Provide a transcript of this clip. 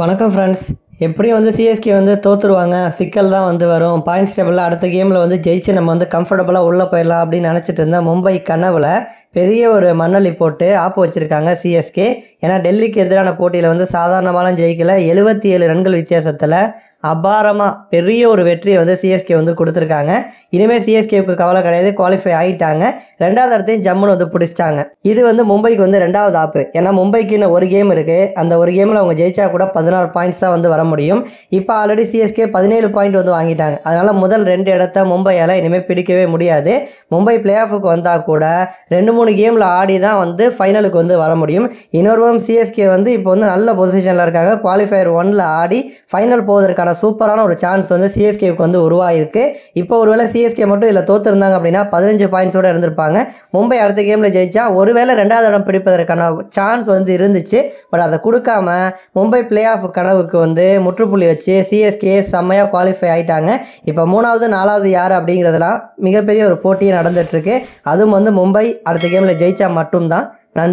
வணக்கம் ஃப்ரெண்ட்ஸ் எப்படியும் வந்து சிஎஸ்கே வந்து தோற்றுருவாங்க சிக்கல் தான் வந்து வரும் பாயிண்ட்ஸ் டேபிளில் அடுத்த கேமில் வந்து ஜெயிச்சு நம்ம வந்து கம்ஃபர்டபுளாக உள்ளே போயிடலாம் அப்படின்னு நினச்சிட்டு இருந்தேன் மும்பை கனவில் பெரிய ஒரு மண்ணலி போட்டு ஆப்பு வச்சுருக்காங்க சிஎஸ்கே ஏன்னா டெல்லிக்கு எதிரான போட்டியில் வந்து சாதாரணமாலாம் ஜெயிக்கலை எழுபத்தி ஏழு ரன்கள் வித்தியாசத்தில் அபாரமாக பெரிய ஒரு வெற்றியை வந்து சிஎஸ்கே வந்து கொடுத்துருக்காங்க இனிமேல் சிஎஸ்கேவுக்கு கவலை கிடையாது குவாலிஃபை ஆகிட்டாங்க ரெண்டாவது இடத்தையும் ஜம்முன்னு வந்து பிடிச்சிட்டாங்க இது வந்து மும்பைக்கு வந்து ரெண்டாவது ஆப்பு ஏன்னா மும்பைக்கு இன்னும் ஒரு கேம் இருக்குது அந்த ஒரு கேமில் அவங்க ஜெயிச்சா கூட பதினாறு பாயிண்ட்ஸ் தான் வந்து வர முடியும் இப்போ ஆல்ரெடி சிஎஸ்கே பதினேழு பாயிண்ட் வந்து வாங்கிட்டாங்க அதனால் முதல் ரெண்டு இடத்த மும்பையால் இனிமேல் பிடிக்கவே முடியாது மும்பை பிளே ஆஃபுக்கு வந்தால் கூட ரெண்டு மூணு கேமில் ஆடி தான் வந்து ஃபைனலுக்கு வந்து வர முடியும் இன்னொரு சிஎஸ்கே வந்து இப்போ வந்து நல்ல பொசிஷனில் இருக்காங்க குவாலிஃபயர் ஒனில் ஆடி ஃபைனல் போவதற்கான அதுக்கான சூப்பரான ஒரு சான்ஸ் வந்து சிஎஸ்கேவுக்கு வந்து உருவாயிருக்கு இப்போ ஒருவேளை சிஎஸ்கே மட்டும் இதில் தோற்றுருந்தாங்க அப்படின்னா பதினஞ்சு பாயிண்ட்ஸோடு இருந்திருப்பாங்க மும்பை அடுத்த கேமில் ஜெயிச்சா ஒருவேளை ரெண்டாவது இடம் பிடிப்பதற்கான சான்ஸ் வந்து இருந்துச்சு பட் அதை கொடுக்காம மும்பை பிளே ஆஃப் கனவுக்கு வந்து முற்றுப்புள்ளி வச்சு சிஎஸ்கே செம்மையாக குவாலிஃபை ஆகிட்டாங்க இப்போ மூணாவது நாலாவது யார் அப்படிங்கிறதுலாம் மிகப்பெரிய ஒரு போட்டியும் நடந்துகிட்ருக்கு அதுவும் வந்து மும்பை அடுத்த கேமில் ஜெயித்தா மட்டும்தான் நன்றி